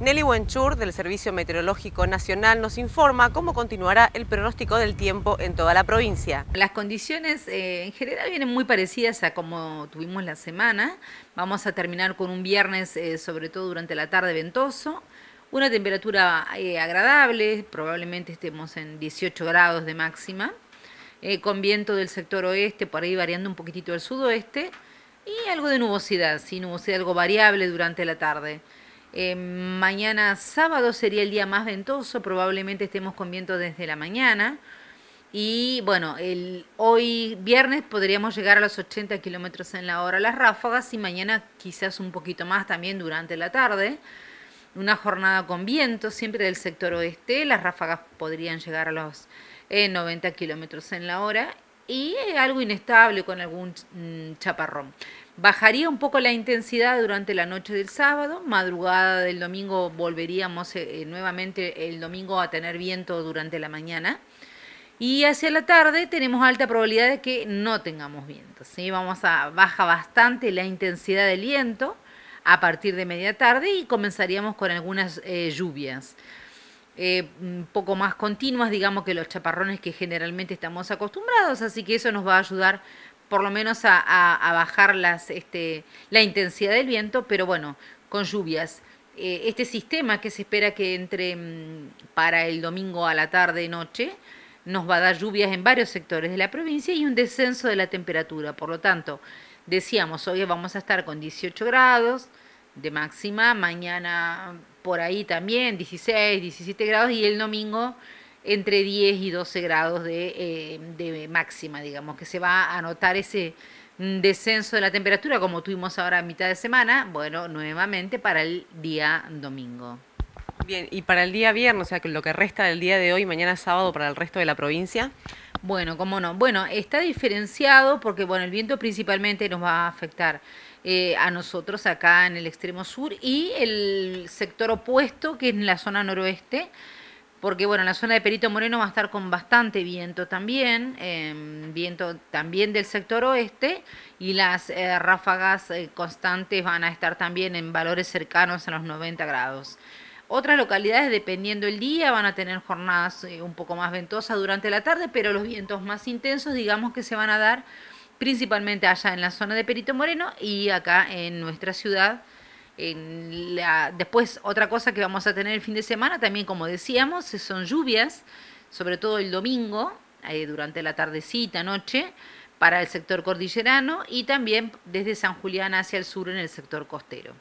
Nelly Wenchur, del Servicio Meteorológico Nacional, nos informa cómo continuará el pronóstico del tiempo en toda la provincia. Las condiciones eh, en general vienen muy parecidas a como tuvimos la semana. Vamos a terminar con un viernes, eh, sobre todo durante la tarde, ventoso. Una temperatura eh, agradable, probablemente estemos en 18 grados de máxima, con viento del sector oeste, por ahí variando un poquitito al sudoeste, y algo de nubosidad, sí, nubosidad algo variable durante la tarde. Eh, mañana sábado sería el día más ventoso, probablemente estemos con viento desde la mañana. Y bueno, hoy viernes podríamos llegar a los 80 kilómetros en la hora las ráfagas y mañana quizás un poquito más también durante la tarde. Una jornada con viento, siempre del sector oeste, las ráfagas podrían llegar a los 90 eh, kilómetros en la hora y eh, algo inestable con algún mm, chaparrón. Bajaría un poco la intensidad durante la noche del sábado, madrugada del domingo volveríamos eh, eh, nuevamente el domingo a tener viento durante la mañana. Y hacia la tarde tenemos alta probabilidad de que no tengamos viento. ¿sí? Vamos a baja bastante la intensidad del viento a partir de media tarde y comenzaríamos con algunas eh, lluvias. un poco más continuas, digamos, que los chaparrones que generalmente estamos acostumbrados, así que eso nos va a ayudar por lo menos a, bajar las, este, la intensidad del viento, pero bueno, con lluvias. Eh, este sistema que se espera que entre mm, para el domingo a la tarde-noche nos va a dar lluvias en varios sectores de la provincia y un descenso de la temperatura. Por lo tanto, decíamos, hoy vamos a estar con 18 grados de máxima, mañana por ahí también 16, 17 grados y el domingo entre 10 y 12 grados eh, de, máxima, digamos, que se va a notar ese mm, descenso de la temperatura como tuvimos ahora a mitad de semana, bueno, nuevamente para el día domingo. Bien, y para el día viernes, o sea, lo que resta del día de hoy, mañana sábado para el resto de la provincia. Bueno, cómo no. Bueno, está diferenciado porque, bueno, el viento principalmente nos va a afectar eh, a nosotros acá en el extremo sur y el sector opuesto, que es en la zona noroeste porque bueno, la zona de Perito Moreno va a estar con bastante viento también, em, viento también del sector oeste y las eh, ráfagas eh, constantes van a estar también en valores cercanos a los 90 grados. Otras localidades, dependiendo el día, van a tener jornadas eh, un poco más ventosas durante la tarde, pero los vientos más intensos, digamos que se van a dar principalmente allá en la zona de Perito Moreno y acá en nuestra ciudad en la, después, otra cosa que vamos a tener el fin de semana, también como decíamos, son lluvias, sobre todo el domingo, eh, durante la tardecita, noche, para el sector cordillerano y también desde San Julián hacia el sur en el sector costero.